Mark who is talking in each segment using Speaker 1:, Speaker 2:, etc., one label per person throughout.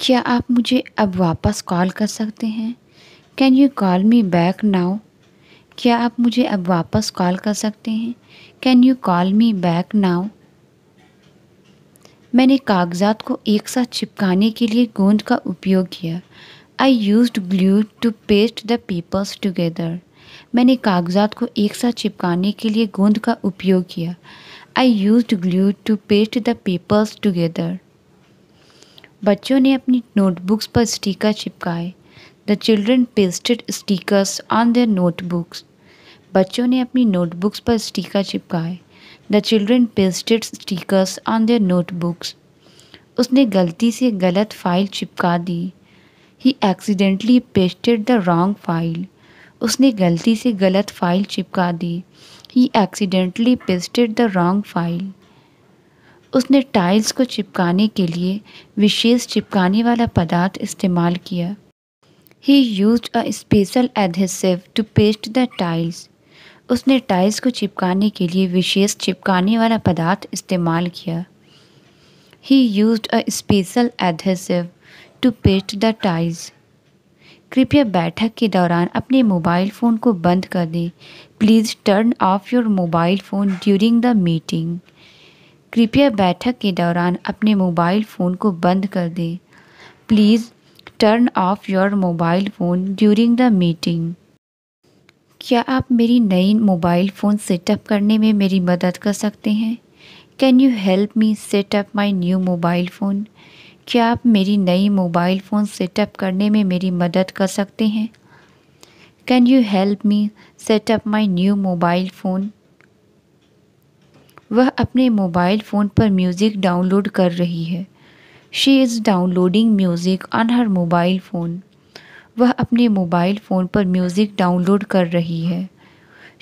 Speaker 1: क्या आप मुझे अब वापस कॉल कर सकते हैं can you call me back now क्या आप मुझे अब वापस कॉल कर सकते हैं can you call me back now मैंने कागजात को एक साथ चिपकाने के लिए गोंद का उपयोग किया I use glue to paste the papers together मैंने कागजात को एक साथ चिपकाने के लिए गोंद का उपयोग किया I use glue to paste the papers together बच्चों ने अपनी नोटबुक्स पर स्टिकर चिपकाए the children pasted stickers on their notebooks बच्चों ने अपनी नोटबुक्स पर स्टिकर चिपकाए the children pasted stickers on their notebooks उसने गलती से गलत फाइल चिपका दी he accidentally pasted the wrong file उसने गलती से गलत फाइल चिपका दी he accidentally pasted the wrong file उसने टाइल्स को चिपकाने के लिए विशेष चिपकाने वाला पदार्थ इस्तेमाल किया he use a special adhesive to paste the tiles उसने टाइल्स को चिपकाने के लिए विशेष चिपकाने वाला पदार्थ इस्तेमाल किया he use a special adhesive to paste the tiles कृपया बैठक के दौरान अपने मोबाइल फ़ोन को बंद कर दें please turn off your mobile phone during the meeting कृपया बैठक के दौरान अपने मोबाइल फ़ोन को बंद कर दें please turn off your mobile phone during the meeting क्या आप मेरी नई मोबाइल फ़ोन सेटअप करने में मेरी मदद कर सकते हैं can you help me setup my new mobile phone क्या आप मेरी नई मोबाइल फ़ोन सेटअप करने में मेरी मदद कर सकते हैं can you help me setup my new mobile phone वह अपने मोबाइल फ़ोन पर म्यूज़िक डाउनलोड कर रही है she is downloading music on her mobile phone वह अपने मोबाइल फ़ोन पर म्यूज़िक डाउनलोड कर रही है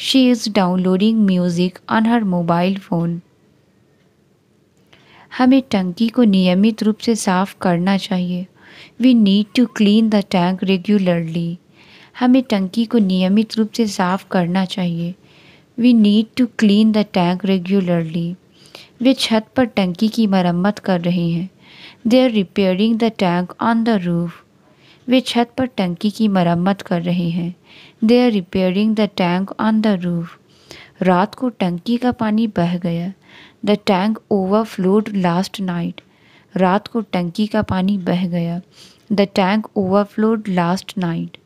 Speaker 1: she is downloading music on her mobile phone हमें टंकी को नियमित रूप से साफ़ करना चाहिए we need to clean the tank regularly हमें टंकी को नियमित रूप से साफ़ करना चाहिए we need to clean the tank regularly वे छत पर टंकी की मरम्मत कर रहे हैं they are repairing the tank on the roof वे छत पर टंकी की मरम्मत कर रहे हैं they are repairing the tank on the roof रात को टंकी का पानी बह गया the tank overflowed last night रात को टंकी का पानी बह गया the tank overflowed last night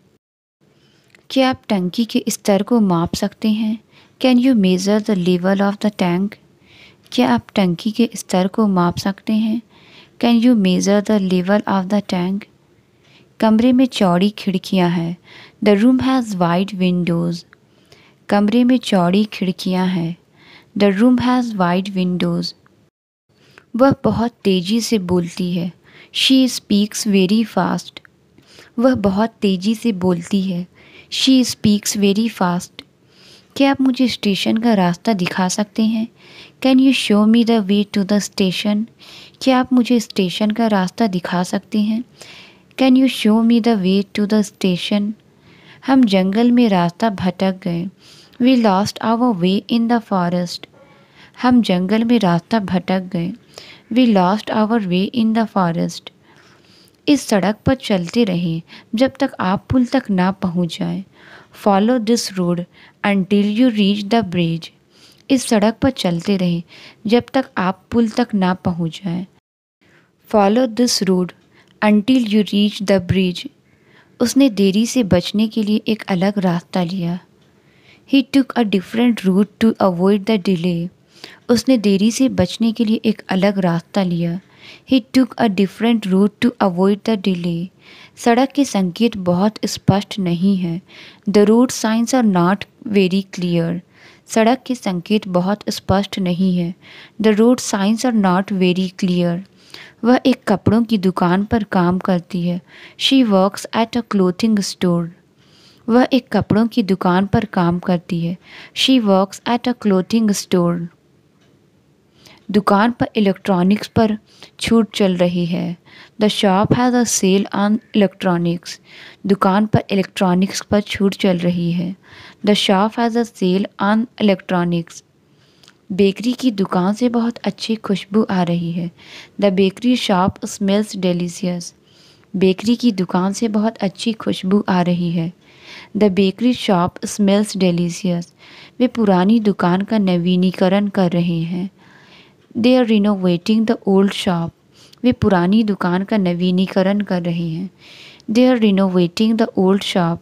Speaker 1: क्या आप टंकी के स्तर को माप सकते हैं can you measure the level of the tank क्या आप टंकी के स्तर को माप सकते हैं can you measure the level of the tank कमरे में चौड़ी खिड़कियां हैं the room has wide windows कमरे में चौड़ी खिड़कियां हैं the room has wide windows वह बहुत तेज़ी से बोलती है शी स्पीक्स वेरी फास्ट वह बहुत तेज़ी से बोलती है शी स्पीक्स वेरी फास्ट क्या आप मुझे स्टेशन का रास्ता दिखा सकते हैं can you show me the way to the station क्या आप मुझे स्टेशन का रास्ता दिखा सकते हैं can you show me the way to the station हम जंगल में रास्ता भटक गए we lost our way in the forest हम जंगल में रास्ता भटक गए we lost our way in the forest इस सड़क पर चलते रहें जब तक आप पुल तक ना पहुंच जाएं follow this road until you reach the bridge इस सड़क पर चलते रहें जब तक आप पुल तक ना पहुंच जाएं। Follow this road until you reach the bridge उसने देरी से बचने के लिए एक अलग रास्ता लिया he took a different route to avoid the delay उसने देरी से बचने के लिए एक अलग रास्ता लिया he took a different route to avoid the delay सड़क के संकेत बहुत स्पष्ट नहीं है the route signs are not very clear सड़क के संकेत बहुत स्पष्ट नहीं है the route signs are not very clear वह एक कपड़ों की दुकान पर काम करती है she works at a clothing store वह एक कपड़ों की दुकान पर काम करती है she works at a clothing store दुकान पर इलेक्ट्रॉनिक्स पर छूट चल रही है the shop has a sale on electronics दुकान पर इलेक्ट्रॉनिक्स पर छूट चल रही है the shop has a sale on electronics bakery की दुकान से बहुत अच्छी खुशबू आ रही है the bakery shop smells delicious bakery की दुकान से बहुत अच्छी खुशबू आ रही है the bakery shop smells delicious वे पुरानी दुकान का नवीनीकरण कर रहे हैं they are renovating the old shop वे पुरानी दुकान का नवीनीकरण कर रहे हैं they are renovating the old shop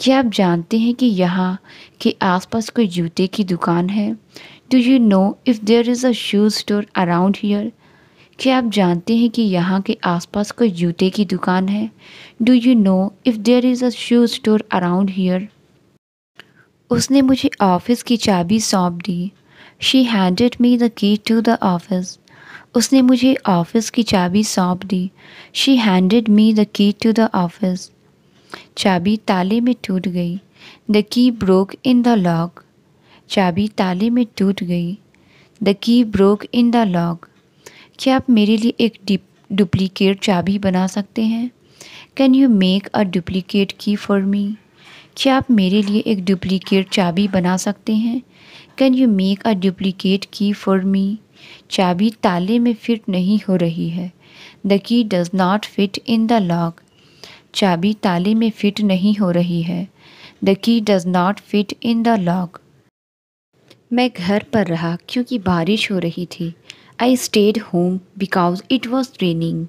Speaker 1: क्या आप जानते हैं कि यहाँ के आसपास कोई जूते की दुकान है do you know if there is a shoes store around here क्या आप जानते हैं कि यहाँ के आसपास कोई जूते की दुकान है do you know if there is a shoes store around here उसने मुझे ऑफिस की चाबी सौंप दी she handed me the key to the office उसने मुझे ऑफिस की चाबी सौंप दी she handed me the key to the office चाबी ताले में टूट गई the key broke in the lock चाबी ताले में टूट गई the key broke in the lock क्या आप मेरे लिए एक डुप्लीकेट चाबी बना सकते हैं can you make a duplicate key for me क्या आप मेरे लिए एक डुप्लीकेट चाबी बना सकते हैं can you make a duplicate key for me चाबी ताले में फिट नहीं हो रही है the key does not fit in the lock चाबी ताले में फिट नहीं हो रही है the key does not fit in the lock मैं घर पर रहा क्योंकि बारिश हो रही थी I stayed home because it was raining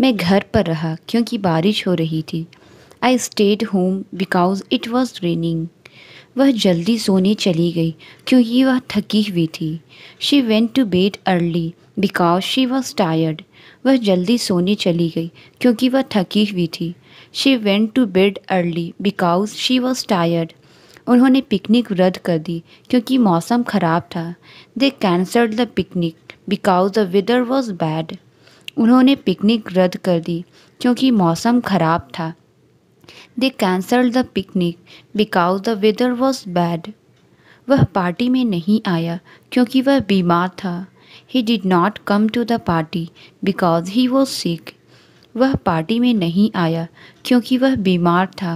Speaker 1: मैं घर पर रहा क्योंकि बारिश हो रही थी I stayed home because it was raining वह जल्दी सोने चली गई क्योंकि वह थकी हुई थी she went to bed early because she was tired वह जल्दी सोने चली गई क्योंकि वह थकी हुई थी she went to bed early because she was tired उन्होंने पिकनिक रद्द कर दी क्योंकि मौसम ख़राब था they cancelled the picnic because the weather was bad उन्होंने पिकनिक रद्द कर दी क्योंकि मौसम ख़राब था they cancel the picnic because the weather was bad वह पार्टी में नहीं आया क्योंकि वह बीमार था he did not come to the party because he was sick वह पार्टी में नहीं आया क्योंकि वह बीमार था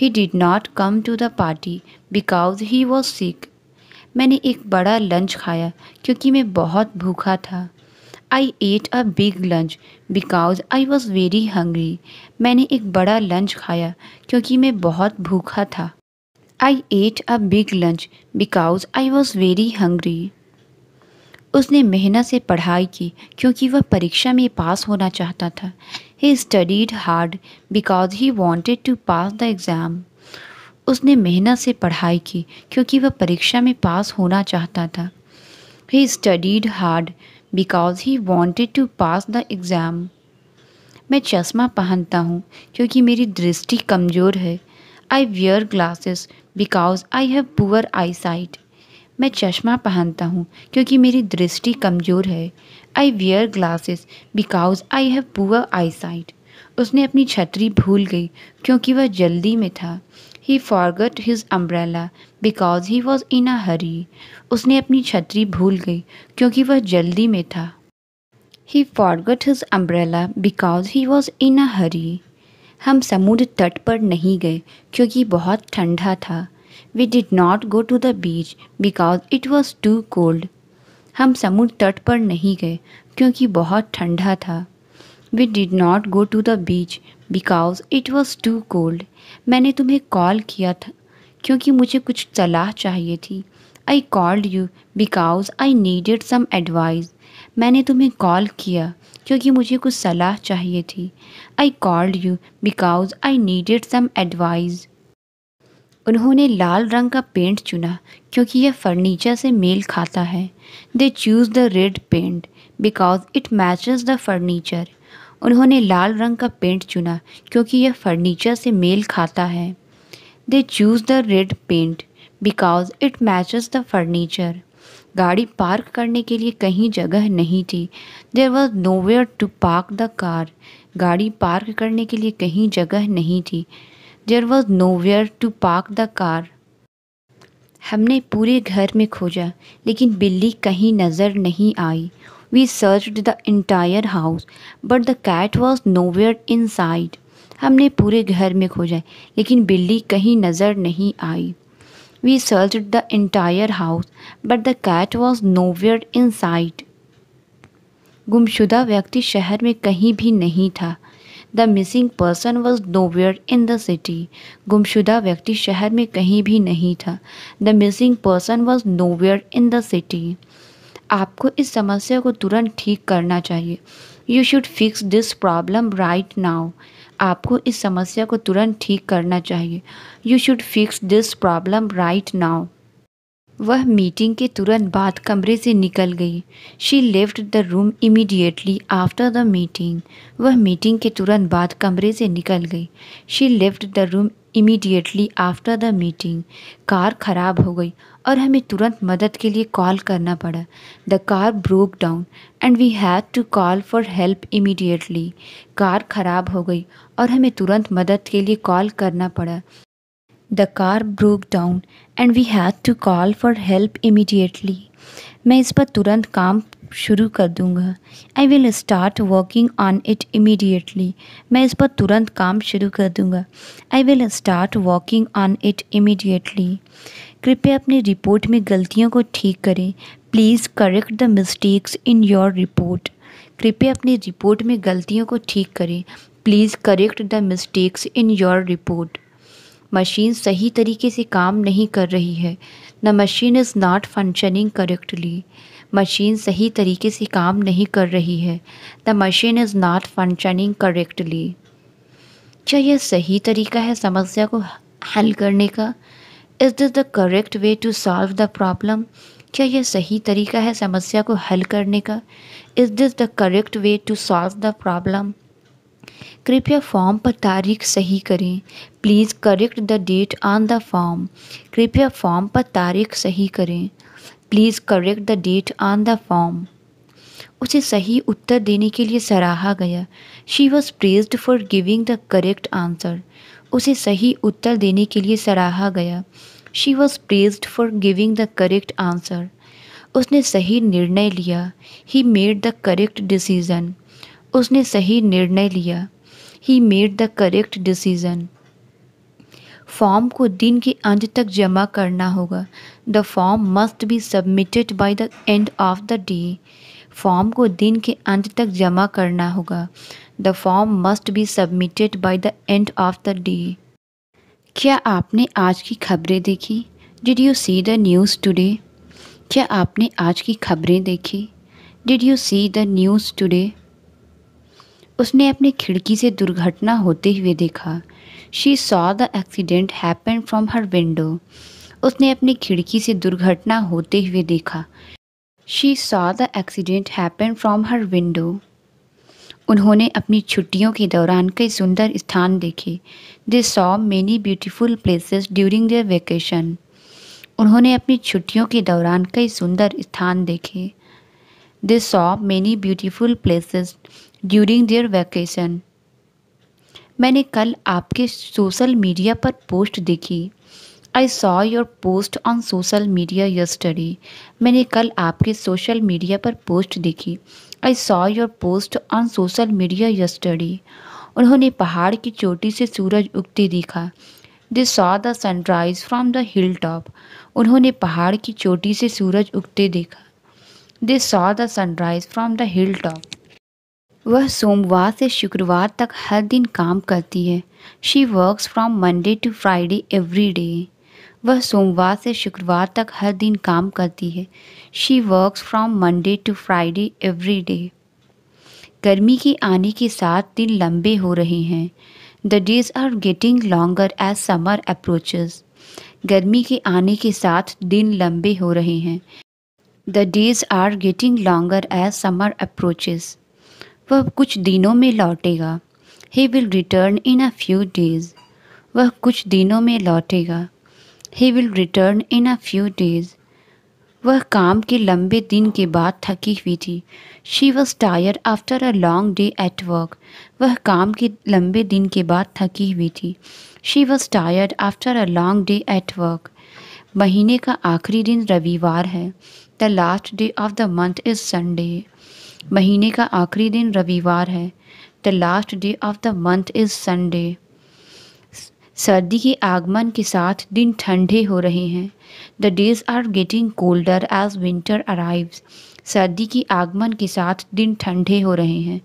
Speaker 1: he did not come to the party because he was sick मैंने एक बड़ा लंच खाया क्योंकि मैं बहुत भूखा था I ate a big lunch because I was very hungry मैंने एक बड़ा लंच खाया क्योंकि मैं बहुत भूखा था I ate a big lunch because I was very hungry उसने मेहनत से पढ़ाई की क्योंकि वह परीक्षा में पास होना चाहता था he studied hard because he wanted to pass the exam उसने मेहनत से पढ़ाई की क्योंकि वह परीक्षा में पास होना चाहता था he studied hard because he wanted to pass the exam मैं चश्मा पहनता हूँ क्योंकि मेरी दृष्टि कमज़ोर है I wear glasses because I have poor eye sight मैं चश्मा पहनता हूँ क्योंकि मेरी दृष्टि कमज़ोर है I wear glasses because I have poor eye sight उसने अपनी छतरी भूल गई क्योंकि वह जल्दी में था he forgot his umbrella because he was in a hurry उसने अपनी छतरी भूल गई क्योंकि वह जल्दी में था he forgot his umbrella because he was in a hurry हम समुद्र तट पर नहीं गए क्योंकि बहुत ठंडा था we did not go to the beach because it was too cold हम समुद्र तट पर नहीं गए क्योंकि बहुत ठंडा था we did not go to the beach because it was too cold मैंने तुम्हें कॉल किया था क्योंकि मुझे कुछ सलाह चाहिए थी I called you because I needed some advice मैंने तुम्हें कॉल किया क्योंकि मुझे कुछ सलाह चाहिए थी I called you because I needed some advice उन्होंने लाल रंग का पेंट चुना क्योंकि यह फर्नीचर से मेल खाता है they choose the red paint because it match the furniture उन्होंने लाल रंग का पेंट चुना क्योंकि यह फर्नीचर से मेल खाता है they choose the red paint because it match the furniture गाड़ी पार्क करने के लिए कहीं जगह नहीं थी there was nowhere to park the car गाड़ी पार्क करने के लिए कहीं जगह नहीं थी there was nowhere to park the car हमने पूरे घर में खोजा लेकिन बिल्ली कहीं नज़र नहीं आई We searched the entire house, but the cat was nowhere inside हमने पूरे घर में खोजा लेकिन बिल्ली कहीं नज़र नहीं आई we search the entire house but the cat was nowhere in sight गुमशुदा व्यक्ति शहर में कहीं भी नहीं था the missing person was nowhere in the city गुमशुदा व्यक्ति शहर में कहीं भी नहीं था the missing person was nowhere in the city आपको इस समस्या को तुरंत ठीक करना चाहिए you should fix this problem right now आपको इस समस्या को तुरंत ठीक करना चाहिए you should fix this problem right now वह मीटिंग के तुरंत बाद कमरे से निकल गई she left the room immediately after the meeting वह मीटिंग के तुरंत बाद कमरे से निकल गई she left the room immediately after the meeting car खराब हो गई और हमें तुरंत मदद के लिए कॉल करना पड़ा the car broke down and we had to call for help immediately car खराब हो गई और हमें तुरंत मदद के लिए कॉल करना पड़ा the car broke down and we had to call for help immediately मैं इस पर तुरंत काम शुरू कर दूंगा I will start working on it immediately मैं इस पर तुरंत काम शुरू कर दूंगा I will start working on it immediately कृपया अपनी रिपोर्ट में गलतियों को ठीक करें please correct the mistakes in your report कृपया अपनी रिपोर्ट में गलतियों को ठीक करें please correct the mistakes in your report machine सही तरीके से काम नहीं कर रही है the machine is not functioning correctly machine सही तरीके से काम नहीं कर रही है the machine is not functioning correctly क्या यह सही तरीका है समस्या को हल करने का is this the correct way to solve the problem क्या यह सही तरीका है समस्या को हल करने का is this the correct way to solve the problem कृपया फॉर्म पर तारीख सही करें please correct the date on the form कृपया फॉर्म पर तारीख सही करें please correct the date on the form उसे सही उत्तर देने के लिए सराहा गया she was praised for giving the correct answer उसे सही उत्तर देने के लिए सराहा गया she was praised for giving the correct answer उसने सही निर्णय लिया he made the correct decision उसने सही निर्णय लिया he made the correct decision form को दिन के अंत तक जमा करना होगा the form must be submitted by the end of the day फॉर्म को दिन के अंत तक जमा करना होगा the form must be submitted by the end of the day क्या आपने आज की खबरें देखी did you see the news today क्या आपने आज की खबरें देखी did you see the news today उसने अपनी खिड़की से दुर्घटना होते हुए देखा she saw the accident happen from her window उसने अपनी खिड़की से दुर्घटना होते हुए देखा she saw the accident happen from her window उन्होंने अपनी छुट्टियों के दौरान कई सुंदर स्थान देखे they saw many beautiful places during their vacation उन्होंने अपनी छुट्टियों के दौरान कई सुंदर स्थान देखे they saw many beautiful places during their vacation मैंने कल आपके सोशल मीडिया पर पोस्ट देखी I saw your post on social media yesterday मैंने कल आपके सोशल मीडिया पर पोस्ट देखी I saw your post on social media yesterday उन्होंने पहाड़ की चोटी से सूरज उगते देखा they saw the sunrise from the hill top उन्होंने पहाड़ की चोटी से सूरज उगते देखा they saw the sunrise from the hill top वह सोमवार से शुक्रवार तक हर दिन काम करती है she works from Monday to Friday every day वह सोमवार से शुक्रवार तक हर दिन काम करती है she works from Monday to Friday every day गर्मी के आने के साथ दिन लंबे हो रहे हैं the days are getting longer as summer approach गर्मी के आने के साथ दिन लंबे हो रहे हैं the days are getting longer as summer approach वह कुछ दिनों में लौटेगा he will return in a few days वह कुछ दिनों में लौटेगा he will return in a few days वह काम के लंबे दिन के बाद थकी हुई थी she was tired after a long day at work वह काम के लंबे दिन के बाद थकी हुई थी she was tired after a long day at work महीने का आखिरी दिन रविवार है the last day of the month is Sunday महीने का आखिरी दिन रविवार है the last day of the month is Sunday सर्दी के आगमन के साथ दिन ठंडे हो रहे हैं the days are getting colder as winter arrives सर्दी के आगमन के साथ दिन ठंडे हो रहे हैं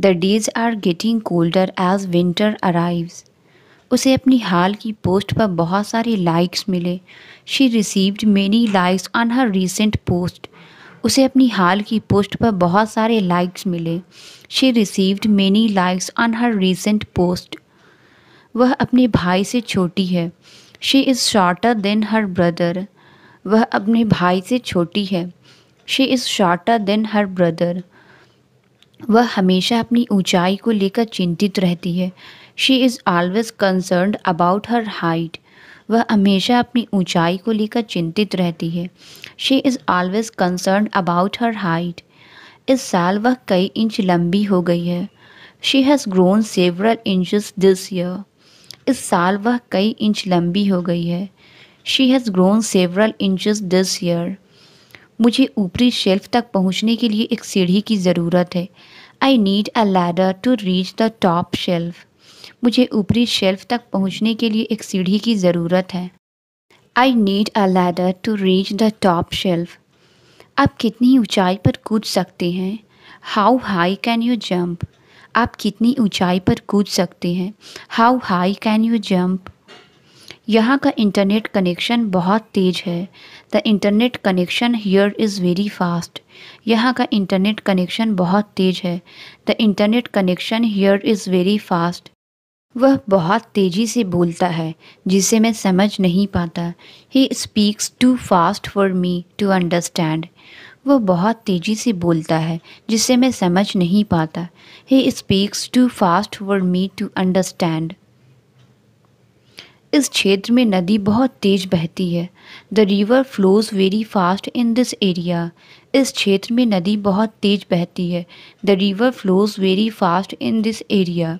Speaker 1: the days are getting colder as winter arrives उसे अपनी हाल की पोस्ट पर बहुत सारे लाइक्स मिले she received many likes on her recent post उसे अपनी हाल की पोस्ट पर बहुत सारे लाइक्स मिले she received many likes on her recent post वह अपने भाई से छोटी है she is shorter than her brother वह अपने भाई से छोटी है she is shorter than her brother वह हमेशा अपनी ऊंचाई को लेकर चिंतित रहती है she is always concern about her height वह हमेशा अपनी ऊंचाई को लेकर चिंतित रहती है she is always concern about her height इस साल वह कई इंच लंबी हो गई है she has grown several inches this year इस साल वह कई इंच लंबी हो गई है she has grown several inches this year मुझे ऊपरी शेल्फ तक पहुंचने के लिए एक सीढ़ी की ज़रूरत है I need a ladder to reach the top shelf मुझे ऊपरी शेल्फ तक पहुंचने के लिए एक सीढ़ी की ज़रूरत है I need a ladder to reach the top shelf आप कितनी ऊंचाई पर कूद सकते हैं how high can you jump आप कितनी ऊंचाई पर कूद सकते हैं how high can you jump यहाँ का इंटरनेट कनेक्शन बहुत तेज़ है the internet connection here is very fast यहाँ का इंटरनेट कनेक्शन बहुत तेज़ है the internet connection here is very fast वह बहुत तेज़ी से बोलता है जिसे मैं समझ नहीं पाता he speaks too fast for me to understand वो बहुत तेज़ी से बोलता है जिसे मैं समझ नहीं पाता he speaks too fast for me to understand इस क्षेत्र में नदी बहुत तेज बहती है the river flows very fast in this area इस क्षेत्र में नदी बहुत तेज बहती है the river flows very fast in this area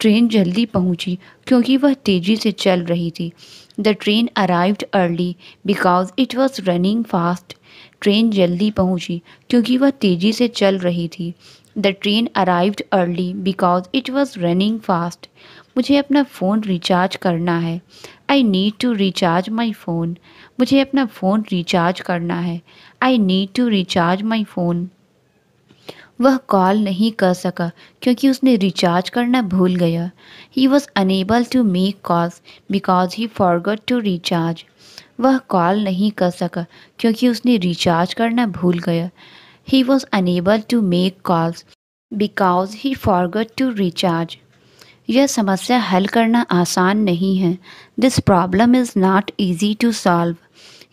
Speaker 1: train जल्दी पहुंची क्योंकि वह तेज़ी से चल रही थी the train arrived early because it was running fast train जल्दी पहुंची क्योंकि वह तेज़ी से चल रही थी the train arrived early because it was running fast मुझे अपना फ़ोन रिचार्ज करना है I need to recharge my phone मुझे अपना फ़ोन रिचार्ज करना है I need to recharge my phone वह कॉल नहीं कर सका क्योंकि उसने रिचार्ज करना भूल गया he was unable to make calls because he forgot to recharge वह कॉल नहीं कर सका क्योंकि उसने रिचार्ज करना भूल गया he was unable to make calls because he forgot to recharge यह समस्या हल करना आसान नहीं है this problem is not easy to solve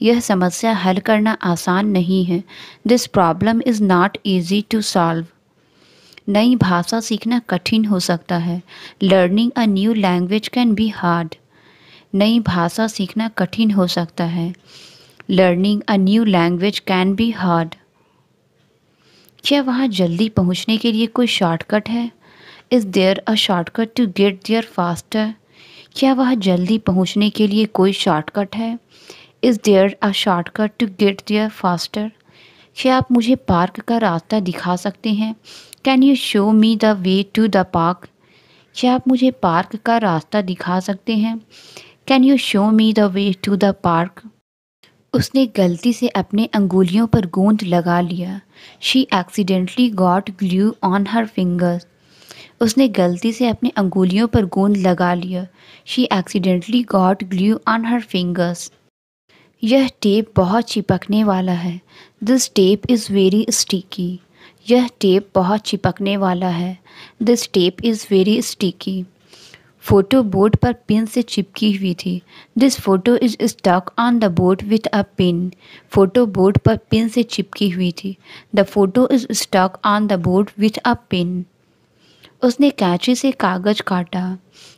Speaker 1: यह समस्या हल करना आसान नहीं है this problem is not easy to solve नई भाषा सीखना कठिन हो सकता है learning a new language can be hard नई भाषा सीखना कठिन हो सकता है learning a new language can be hard क्या वहाँ जल्दी पहुँचने के लिए कोई शॉर्टकट है is there a shortcut to get there faster क्या वहाँ जल्दी पहुँचने के लिए कोई शॉर्टकट है is there a shortcut to get there faster क्या आप मुझे पार्क का रास्ता दिखा सकते हैं can you show me the way to the park क्या आप मुझे पार्क का रास्ता दिखा सकते हैं can you show me the way to the park उसने गलती से अपने अंगुलियों पर गोंद लगा लिया she accidentally got glue on her fingers उसने गलती से अपने अंगुलियों पर गोंद लगा लिया she accidentally got glue on her fingers यह टेप बहुत चिपकने वाला है this tape is very sticky यह टेप बहुत चिपकने वाला है this tape is very sticky photo board पर पिन से चिपकी हुई थी this photo is stuck on the board with a pin photo board पर पिन से चिपकी हुई थी the photo is stuck on the board with a pin उसने कैंची से कागज काटा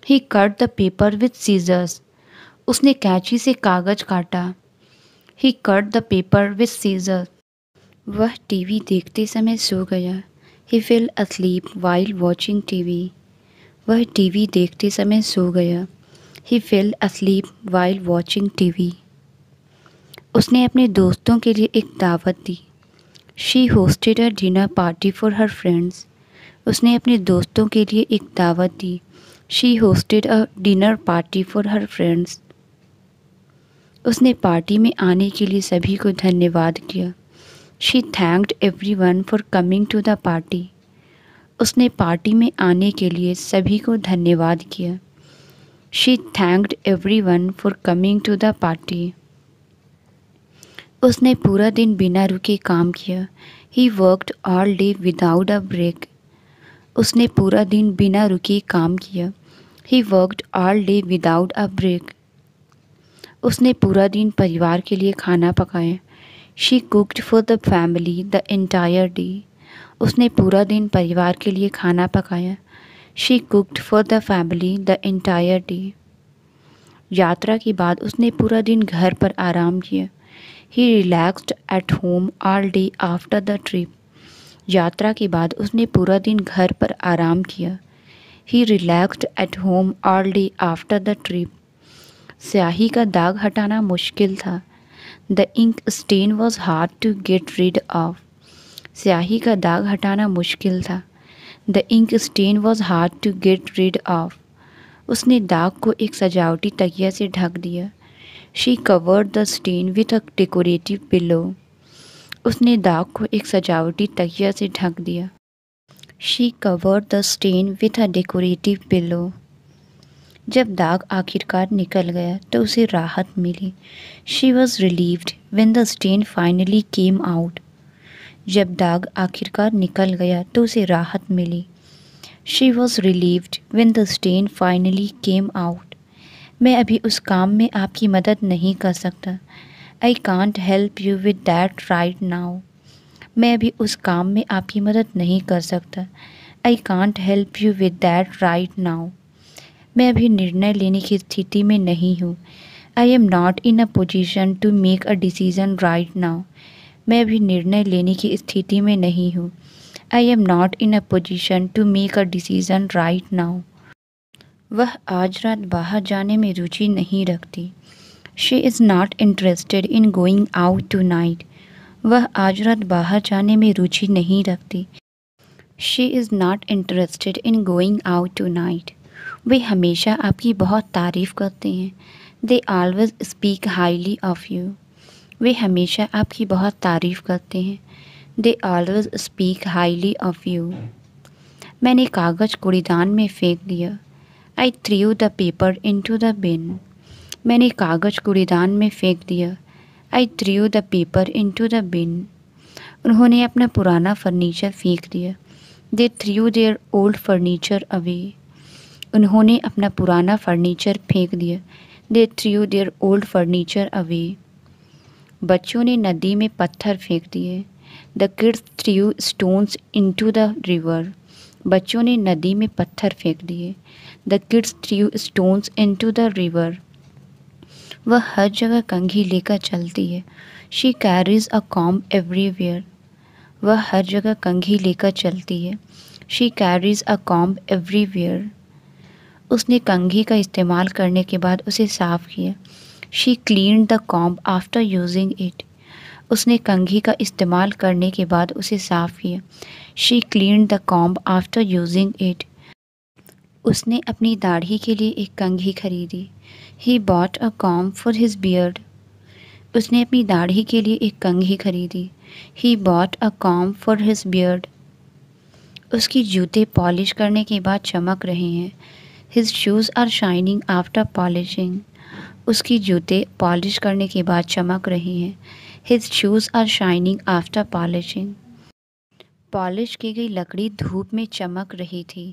Speaker 1: he cut the paper with scissors उसने कैंची से कागज काटा he cut the paper with scissors वह टीवी देखते समय सो गया he fell asleep while watching TV वह टीवी देखते समय सो गया he fell asleep while watching TV उसने अपने दोस्तों के लिए एक दावत दी she hosted a dinner party for her friends उसने अपने दोस्तों के लिए एक दावत दी she hosted a dinner party for her friends उसने पार्टी में आने के लिए सभी को धन्यवाद किया she thanked everyone for coming to the party उसने पार्टी में आने के लिए सभी को धन्यवाद किया she thanked everyone for coming to the party उसने पूरा दिन बिना रुके काम किया he worked all day without a break उसने पूरा दिन बिना रुके काम किया he worked all day without a break उसने पूरा दिन परिवार के लिए खाना पकाया she cooked for the family the entire day उसने पूरा दिन परिवार के लिए खाना पकाया she cooked for the family the entire day यात्रा के बाद उसने पूरा दिन घर पर आराम किया he relaxed at home all day after the trip यात्रा के बाद उसने पूरा दिन घर पर आराम किया he relaxed at home all day after the trip स्याही का दाग हटाना मुश्किल था the ink stain was hard to get rid of स्याही का दाग हटाना मुश्किल था the ink stain was hard to get rid of उसने दाग को एक सजावटी तकिया से ढक दिया she covered the stain with a decorative pillow उसने दाग को एक सजावटी तकिया से ढक दिया she covered the stain with a decorative pillow जब दाग आखिरकार निकल गया तो उसे राहत मिली she was relieved when the stain finally came out जब दाग आखिरकार निकल गया तो उसे राहत मिली she was relieved when the stain finally came out मैं अभी उस काम में आपकी मदद नहीं कर सकता I can't help you with that right now मैं अभी उस काम में आपकी मदद नहीं कर सकता I can't help you with that right now मैं अभी निर्णय लेने की स्थिति में नहीं हूँ I am not in a position to make a decision right now मैं अभी निर्णय लेने की स्थिति में नहीं हूँ I am not in a position to make a decision right now वह आज रात बाहर जाने में रुचि नहीं रखती she is not interested in going out tonight वह आज रात बाहर जाने में रुचि नहीं रखती she is not interested in going out tonight वे हमेशा आपकी बहुत तारीफ़ करते हैं they always speak highly of you वे हमेशा आपकी बहुत तारीफ़ करते हैं they always speak highly of you मैंने कागज़ कूड़ेदान में फेंक दिया I threw the paper into the bin मैंने कागज़ कूड़ेदान में फेंक दिया I threw the paper into the bin उन्होंने अपना पुराना फर्नीचर फेंक दिया they threw their old furniture away उन्होंने अपना पुराना फर्नीचर फेंक दिया they threw their old furniture away बच्चों ने नदी में पत्थर फेंक दिए the kids threw stones to the river बच्चों ने नदी में पत्थर फेंक दिए the kids threw stones to the river वह हर जगह कंघी लेकर चलती है she carries a comb everywhere वह हर जगह कंघी लेकर चलती है she carries a comb everywhere उसने कंघी का इस्तेमाल करने के बाद उसे साफ़ किया she clean the comb after using it उसने कंघी का इस्तेमाल करने के बाद उसे साफ किया she clean the comb after using it उसने अपनी दाढ़ी के लिए एक कंघी खरीदी he bought a comb for his beard उसने अपनी दाढ़ी के लिए एक कंघी खरीदी he bought a comb for his beard उसकी जूते पॉलिश करने के बाद चमक रहे हैं his shoes are shining after polishing उसकी जूते पॉलिश करने के बाद चमक रहे हैं his shoes are shining after polishing polish की गई लकड़ी धूप में चमक रही थी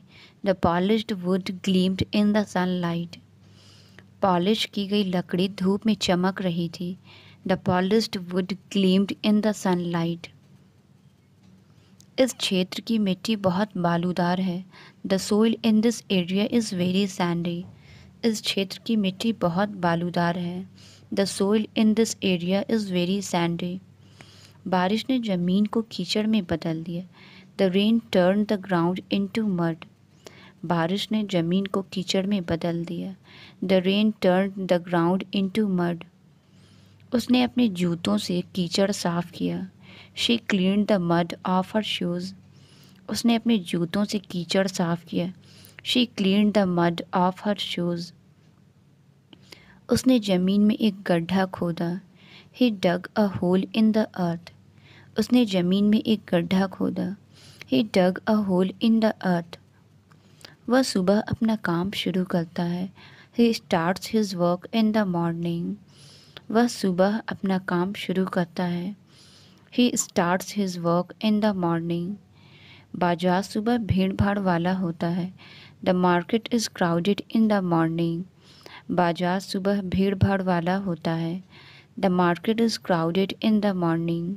Speaker 1: the polish wood gleamed in the sunlight polish की गई लकड़ी धूप में चमक रही थी the polish wood gleamed in the sunlight इस क्षेत्र की मिट्टी बहुत बालूदार है the soil in this area is very sandy इस क्षेत्र की मिट्टी बहुत बालूदार है the soil in this area is very sandy बारिश ने ज़मीन को कीचड़ में बदल दिया the rain turn the ground into mud बारिश ने ज़मीन को कीचड़ में बदल दिया the rain turn the ground into mud उसने अपने जूतों से कीचड़ साफ़ किया she clean the mud off her shoes उसने अपने जूतों से कीचड़ साफ़ किया she clean the mud off her shoes उसने ज़मीन में एक गड्ढा खोदा ही डग a whole in the earth उसने ज़मीन में एक गड्ढा खोदा ही डग a whole in the earth वह सुबह अपना काम शुरू करता है he starts his work in the morning वह सुबह अपना काम शुरू करता है he starts his work in the morning बाजार सुबह भीड़ भाड़ वाला होता है the market is crowded in the morning बाजार सुबह भीड़ भाड़ वाला होता है the market is crowded in the morning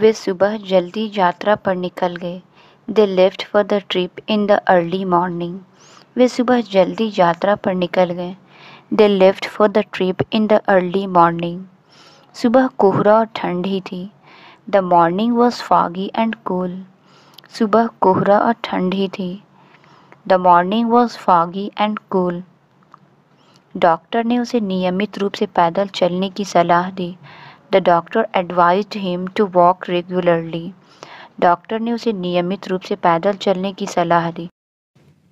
Speaker 1: वे सुबह जल्दी यात्रा पर निकल गए they left for the trip in the early morning वे सुबह जल्दी यात्रा पर निकल गए they left for the trip in the early morning सुबह कोहरा और ठंड ही थी the morning was foggy and cool सुबह कोहरा और ठंड ही थी the morning was foggy and cool doctor ने उसे नियमित रूप से पैदल चलने की सलाह दी the doctor advise him to walk regularly doctor ने उसे नियमित रूप से पैदल चलने की सलाह दी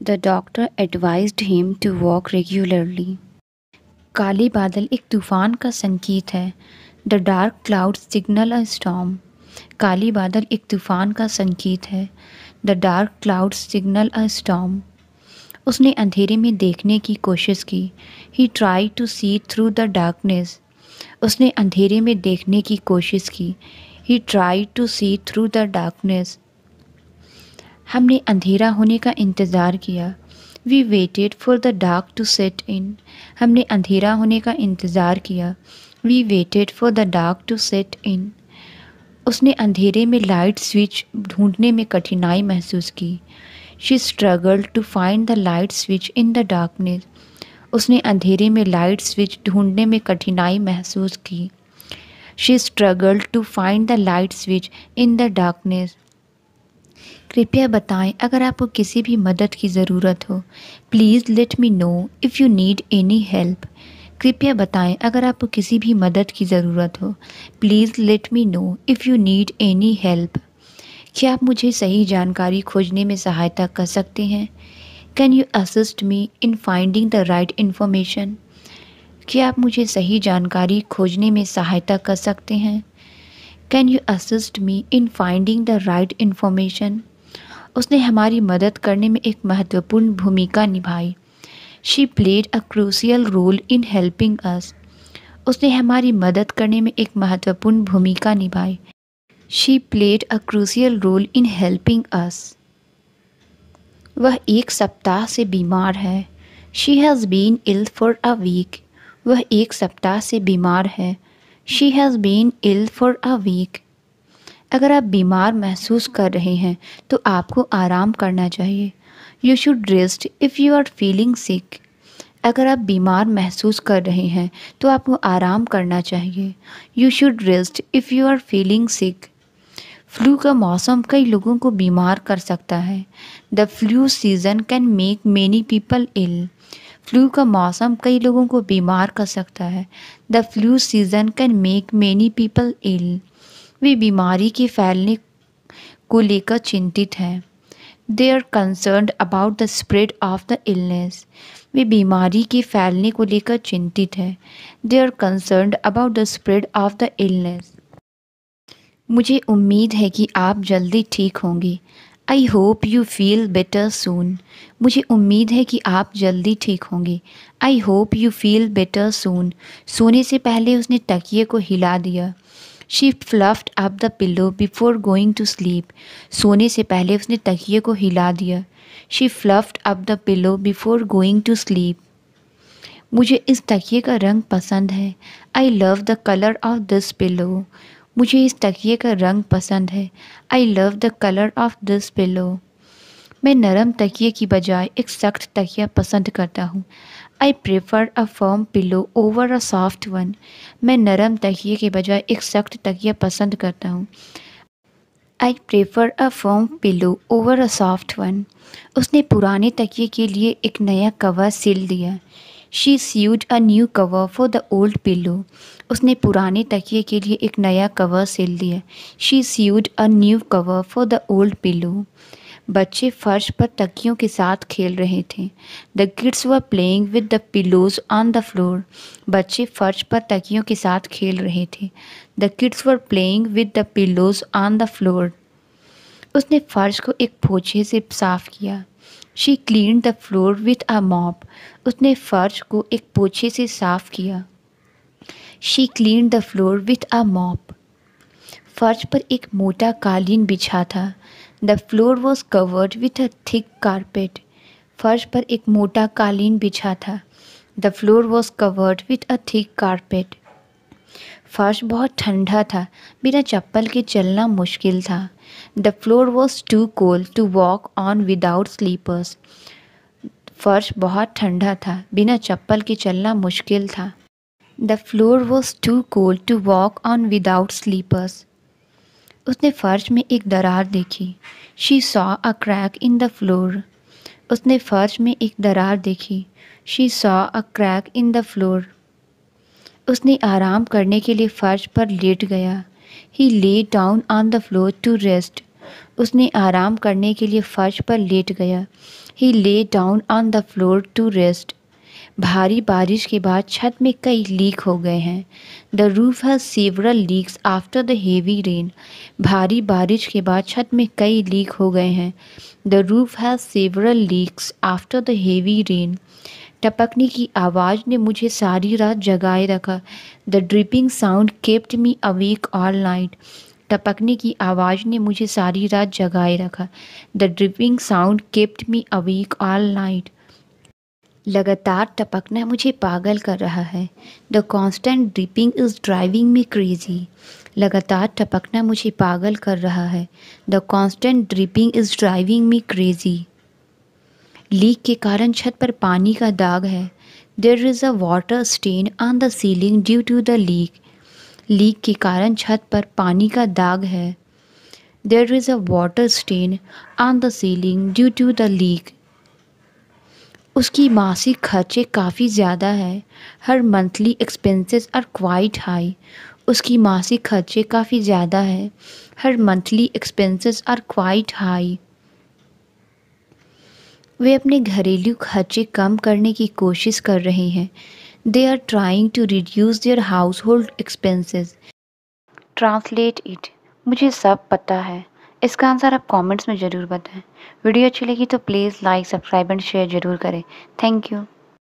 Speaker 1: the doctor advise him to walk regularly काले बादल एक तूफान का संकेत है the dark cloud signal a storm काली बादल एक तूफान का संकेत है the dark cloud signal a storm उसने अंधेरे में देखने की कोशिश की he try to see through the darkness उसने अंधेरे में देखने की कोशिश की he try to see through the darkness हमने अंधेरा होने का इंतज़ार किया we waited for the dark to set in हमने अंधेरा होने का इंतज़ार किया we waited for the dark to set in उसने अंधेरे में लाइट स्विच ढूंढने में कठिनाई महसूस की she struggled to find the light switch in the darkness उसने अंधेरे में light switch dhoondne में कठिनाई महसूस की she struggle to find the light switch in the darkness कृपया बताएं अगर आपको किसी भी मदद की ज़रूरत हो please let me know if you need any help कृपया बताएं अगर आपको किसी भी मदद की ज़रूरत हो please let me know if you need any help क्या आप मुझे सही जानकारी खोजने में सहायता कर सकते हैं can you assist me in finding the right information क्या आप मुझे सही जानकारी खोजने में सहायता कर सकते हैं can you assist me in finding the right information उसने हमारी मदद करने में एक महत्वपूर्ण भूमिका निभाई she played a crucial role in helping us उसने हमारी मदद करने में एक महत्वपूर्ण भूमिका निभाई she played a crucial role in helping us वह एक सप्ताह से बीमार है she has been ill for a week वह एक सप्ताह से बीमार है she has been ill for a week अगर आप बीमार महसूस कर रहे हैं तो आपको आराम करना चाहिए you should rest if you are feeling sick अगर आप बीमार महसूस कर रहे हैं तो आपको आराम करना चाहिए you should rest if you are feeling sick flu का मौसम कई लोगों को बीमार कर सकता है the flu season can make many people ill flu का मौसम कई लोगों को बीमार कर सकता है the flu season can make many people ill वे बीमारी के फैलने को लेकर चिंतित हैं they are concern about the spread of the illness वे बीमारी के फैलने को लेकर चिंतित हैं they are concern about the spread of the illness मुझे उम्मीद है कि आप जल्दी ठीक होंगी I hope you feel better soon मुझे उम्मीद है कि आप जल्दी ठीक होंगे I hope you feel better soon सोने से पहले उसने तकिए को हिला दिया she fluffed up the pillow before going to sleep सोने से पहले उसने तकिए को हिला दिया she fluffed up the pillow before going to sleep मुझे इस तकिए का रंग पसंद है I love the colour of this pillow मुझे इस तकिए का रंग पसंद है I love the colour of this pillow मैं नरम तकिए की बजाय एक सख्त तकिया पसंद करता हूँ I prefer a firm pillow over a soft one मैं नरम तकिए के बजाय एक सख्त तकिया पसंद करता हूँ I prefer a firm pillow over a soft one उसने पुराने तकिए के लिए एक नया कवर सिल दिया she sewed a new cover for the old pillow उसने पुराने तकिए के लिए एक नया कवर सिल दिया she sewed a new cover for the old pillow बच्चे फर्श पर तकियों के साथ खेल रहे थे the kids were playing with the pillows on the floor बच्चे फर्श पर तकियों के साथ खेल रहे थे the kids were playing with the pillows on the floor उसने फर्श को एक पोछे से साफ किया she clean the floor with a mop उसने फर्श को एक पोछे से साफ किया she clean the floor with a mop फर्श पर एक मोटा कालीन बिछा था the floor was covered with a thick carpet फर्श पर एक मोटा कालीन बिछा था the floor was covered with a thick carpet फर्श बहुत ठंडा था बिना चप्पल के चलना मुश्किल था the floor was too cold to walk on without slippers फर्श बहुत ठंडा था बिना चप्पल के चलना मुश्किल था the floor was too cold to walk on without slippers उसने फर्श में एक दरार देखी she saw a crack in the floor उसने फर्श में एक दरार देखी she saw a crack in the floor उसने आराम करने के लिए फर्श पर लेट गया he lay down on the floor to rest उसने आराम करने के लिए फर्श पर लेट गया he lay down on the floor to rest भारी बारिश के बाद छत में कई लीक हो गए हैं the roof has several leaks after the heavy rain भारी बारिश के बाद छत में कई लीक हो गए हैं the roof has several leaks after the heavy rain टपकने की आवाज़ ने मुझे सारी रात जगाए रखा the dripping sound kept me awake all night टपकने की आवाज़ ने मुझे सारी रात जगाए रखा the dripping sound kept me awake all night लगातार टपकना मुझे पागल कर रहा है the constant dripping is driving me crazy लगातार टपकना मुझे पागल कर रहा है the constant dripping is driving me crazy leak के कारण छत पर पानी का दाग है there is a water stain on the ceiling due to the leak leak के कारण छत पर पानी का दाग है there is a water stain on the ceiling due to the leak उसकी मासिक खर्चे काफ़ी ज़्यादा है her monthly expenses are quite high उसकी मासिक खर्चे काफ़ी ज़्यादा है her monthly expenses are quite high वे अपने घरेलू खर्चे कम करने की कोशिश कर रहे हैं they are trying to reduce their household expenses translate it मुझे सब पता है इसका आंसर आप कमेंट्स में ज़रूर बताएं वीडियो अच्छी लगी तो please like subscribe and share ज़रूर करें थैंक यू